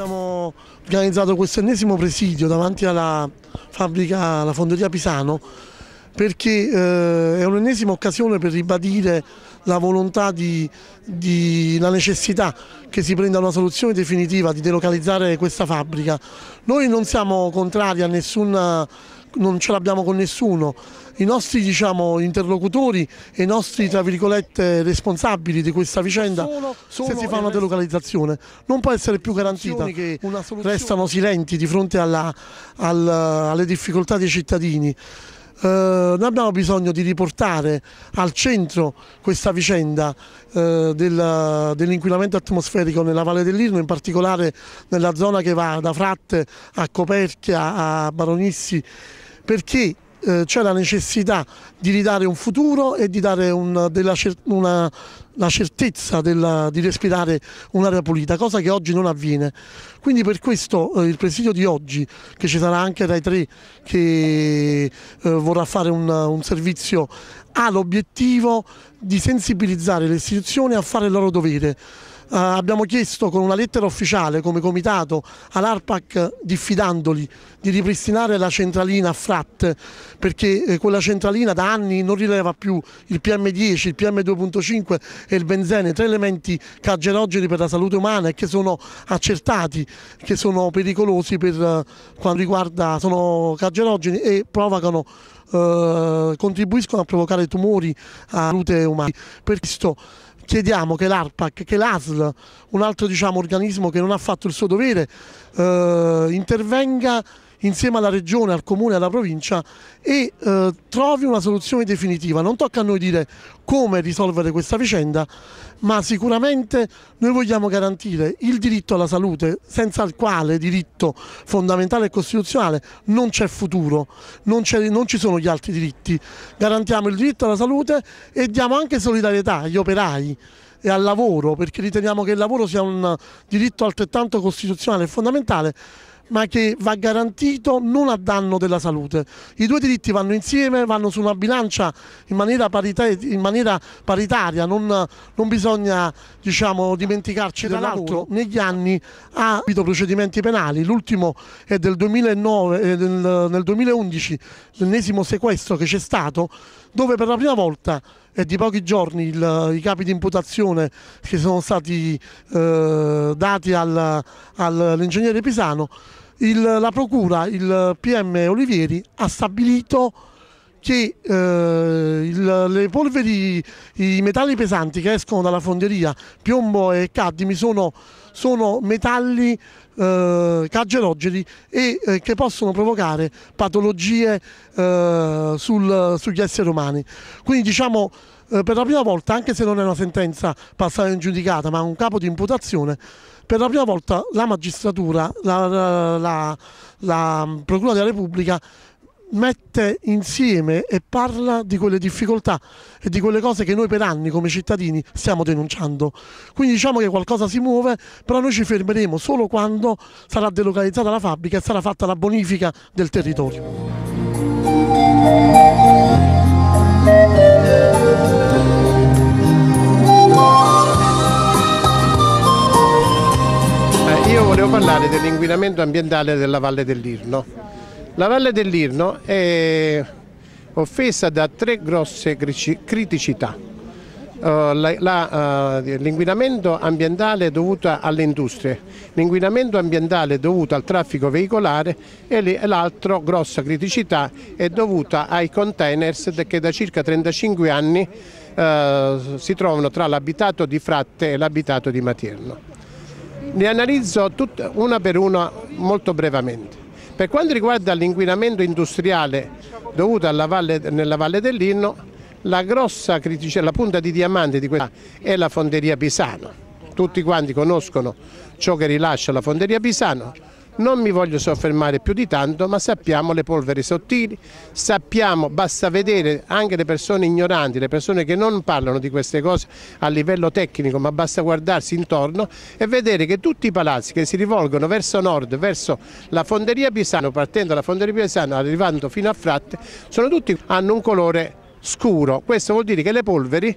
abbiamo organizzato questo ennesimo presidio davanti alla fabbrica, alla fonderia Pisano perché eh, è un'ennesima occasione per ribadire la volontà di, di, la necessità che si prenda una soluzione definitiva di delocalizzare questa fabbrica. Noi non siamo contrari a nessuna non ce l'abbiamo con nessuno. I nostri diciamo, interlocutori e i nostri responsabili di questa vicenda, solo, solo se si fa una delocalizzazione, non può essere più garantita. Che restano silenti di fronte alla, alla, alle difficoltà dei cittadini. Eh, noi abbiamo bisogno di riportare al centro questa vicenda eh, del, dell'inquinamento atmosferico nella Valle dell'Irno, in particolare nella zona che va da Fratte a Coperchia a Baronissi perché eh, c'è la necessità di ridare un futuro e di dare un, della, una, la certezza della, di respirare un'area pulita, cosa che oggi non avviene. Quindi per questo eh, il presidio di oggi, che ci sarà anche dai tre che eh, vorrà fare un, un servizio, ha l'obiettivo di sensibilizzare le istituzioni a fare il loro dovere eh, abbiamo chiesto con una lettera ufficiale come comitato all'ARPAC diffidandoli di ripristinare la centralina a Frat perché eh, quella centralina da anni non rileva più il PM10, il PM2.5 e il benzene, tre elementi carcerogeni per la salute umana e che sono accertati, che sono pericolosi per eh, quanto riguarda, sono carcerogeni e provocano contribuiscono a provocare tumori a salute umana. Per questo chiediamo che l'ARPAC, che l'ASL, un altro diciamo, organismo che non ha fatto il suo dovere, eh, intervenga insieme alla regione, al comune, alla provincia e eh, trovi una soluzione definitiva. Non tocca a noi dire come risolvere questa vicenda, ma sicuramente noi vogliamo garantire il diritto alla salute, senza il quale diritto fondamentale e costituzionale non c'è futuro, non, non ci sono gli altri diritti. Garantiamo il diritto alla salute e diamo anche solidarietà agli operai e al lavoro, perché riteniamo che il lavoro sia un diritto altrettanto costituzionale e fondamentale ma che va garantito non a danno della salute. I due diritti vanno insieme, vanno su una bilancia in maniera, parita in maniera paritaria, non, non bisogna diciamo, dimenticarci dell'altro. Negli anni ha avuto procedimenti penali, l'ultimo è del 2009, eh, del, nel 2011, l'ennesimo sequestro che c'è stato, dove per la prima volta è di pochi giorni il, i capi di imputazione che sono stati eh, dati al, all'ingegnere Pisano. Il, la procura, il PM Olivieri, ha stabilito che eh, il, le polveri, i metalli pesanti che escono dalla fonderia, piombo e cadmi, sono, sono metalli eh, cancerogeni e eh, che possono provocare patologie eh, sul, sugli esseri umani. Quindi diciamo eh, per la prima volta, anche se non è una sentenza passata in giudicata, ma un capo di imputazione, per la prima volta la magistratura, la, la, la, la Procura della Repubblica mette insieme e parla di quelle difficoltà e di quelle cose che noi per anni come cittadini stiamo denunciando. Quindi diciamo che qualcosa si muove, però noi ci fermeremo solo quando sarà delocalizzata la fabbrica e sarà fatta la bonifica del territorio. Eh, io volevo parlare dell'inquinamento ambientale della Valle dell'Irno la Valle dell'Irno è offesa da tre grosse criticità. Uh, l'inquinamento uh, ambientale dovuto alle industrie, l'inquinamento ambientale dovuto al traffico veicolare e l'altra grossa criticità è dovuta ai containers che da circa 35 anni uh, si trovano tra l'abitato di Fratte e l'abitato di Materno. Li analizzo una per una molto brevemente. Per quanto riguarda l'inquinamento industriale dovuto valle, nella Valle dell'Inno, la grossa criticità, la punta di diamante di questa è la fonderia Pisano. Tutti quanti conoscono ciò che rilascia la fonderia Pisano, non mi voglio soffermare più di tanto, ma sappiamo le polveri sottili, sappiamo, basta vedere anche le persone ignoranti, le persone che non parlano di queste cose a livello tecnico, ma basta guardarsi intorno e vedere che tutti i palazzi che si rivolgono verso nord, verso la fonderia Pisano, partendo dalla fonderia Pisano, arrivando fino a Fratte, sono tutti, hanno un colore scuro. Questo vuol dire che le polveri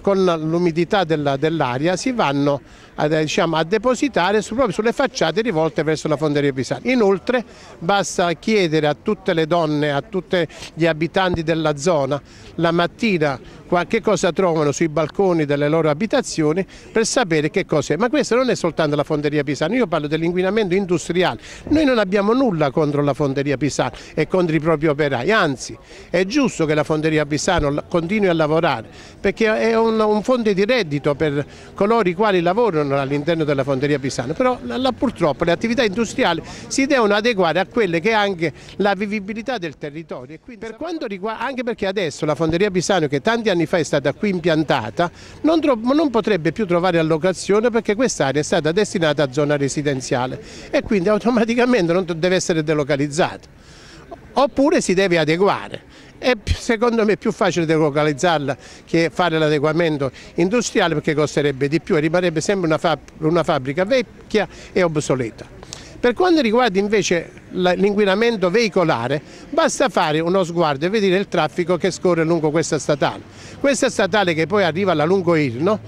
con l'umidità dell'aria dell si vanno a, diciamo, a depositare su, proprio sulle facciate rivolte verso la fonderia Pisana. Inoltre basta chiedere a tutte le donne, a tutti gli abitanti della zona la mattina qualche cosa trovano sui balconi delle loro abitazioni per sapere che cos'è. Ma questo non è soltanto la fonderia Pisana, io parlo dell'inquinamento industriale. Noi non abbiamo nulla contro la fonderia Pisana e contro i propri operai, anzi è giusto che la fonderia Pisana continui a lavorare perché è un, un fonte di reddito per coloro i quali lavorano all'interno della fonderia pisana, però là, purtroppo le attività industriali si devono adeguare a quelle che è anche la vivibilità del territorio. Per riguarda, anche perché adesso la fonderia pisana che tanti anni fa è stata qui impiantata non, non potrebbe più trovare allocazione perché quest'area è stata destinata a zona residenziale e quindi automaticamente non deve essere delocalizzata oppure si deve adeguare è secondo me più facile delocalizzarla che fare l'adeguamento industriale perché costerebbe di più e rimarrebbe sempre una, fab una fabbrica vecchia e obsoleta. Per quanto riguarda invece l'inquinamento veicolare, basta fare uno sguardo e vedere il traffico che scorre lungo questa statale. Questa statale che poi arriva alla lungo Irno,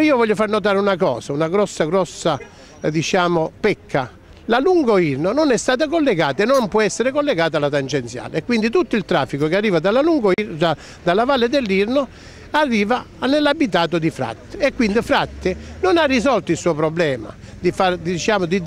io voglio far notare una cosa, una grossa grossa eh, diciamo, pecca la lungo Irno non è stata collegata e non può essere collegata alla tangenziale e quindi tutto il traffico che arriva dalla, lungo, da, dalla valle dell'Irno arriva nell'abitato di Fratte e quindi Fratte non ha risolto il suo problema di, far, diciamo, di,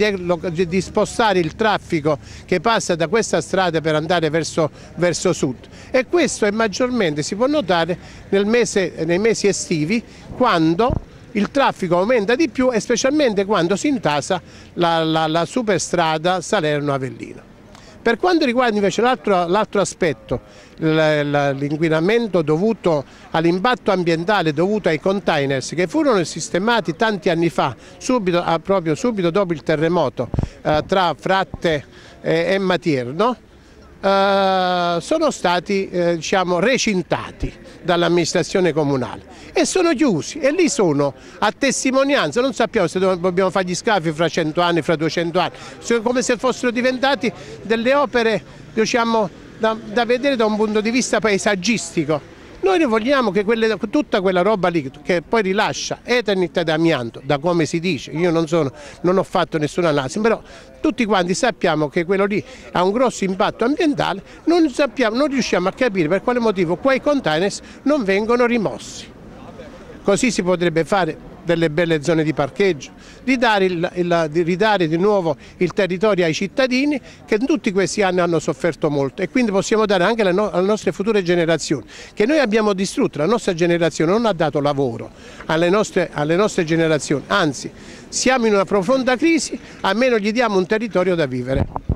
di, spostare il traffico che passa da questa strada per andare verso, verso sud e questo maggiormente si può notare mese, nei mesi estivi quando il traffico aumenta di più e specialmente quando si intasa la, la, la superstrada Salerno-Avellino. Per quanto riguarda invece l'altro aspetto, l'inquinamento dovuto all'impatto ambientale dovuto ai containers che furono sistemati tanti anni fa, subito, proprio subito dopo il terremoto, eh, tra Fratte e Matierno, eh, sono stati eh, diciamo, recintati dall'amministrazione comunale e sono chiusi e lì sono a testimonianza, non sappiamo se dobbiamo fare gli scafi fra 100 anni, fra 200 anni, come se fossero diventati delle opere diciamo, da, da vedere da un punto di vista paesaggistico. Noi vogliamo che quelle, tutta quella roba lì che poi rilascia eternità d'amianto, da come si dice, io non, sono, non ho fatto nessuna analisi, però tutti quanti sappiamo che quello lì ha un grosso impatto ambientale, non, sappiamo, non riusciamo a capire per quale motivo quei containers non vengono rimossi. Così si potrebbe fare delle belle zone di parcheggio, di, il, il, di, ridare di nuovo il territorio ai cittadini che in tutti questi anni hanno sofferto molto e quindi possiamo dare anche alle, no, alle nostre future generazioni, che noi abbiamo distrutto, la nostra generazione non ha dato lavoro alle nostre, alle nostre generazioni, anzi siamo in una profonda crisi, almeno gli diamo un territorio da vivere.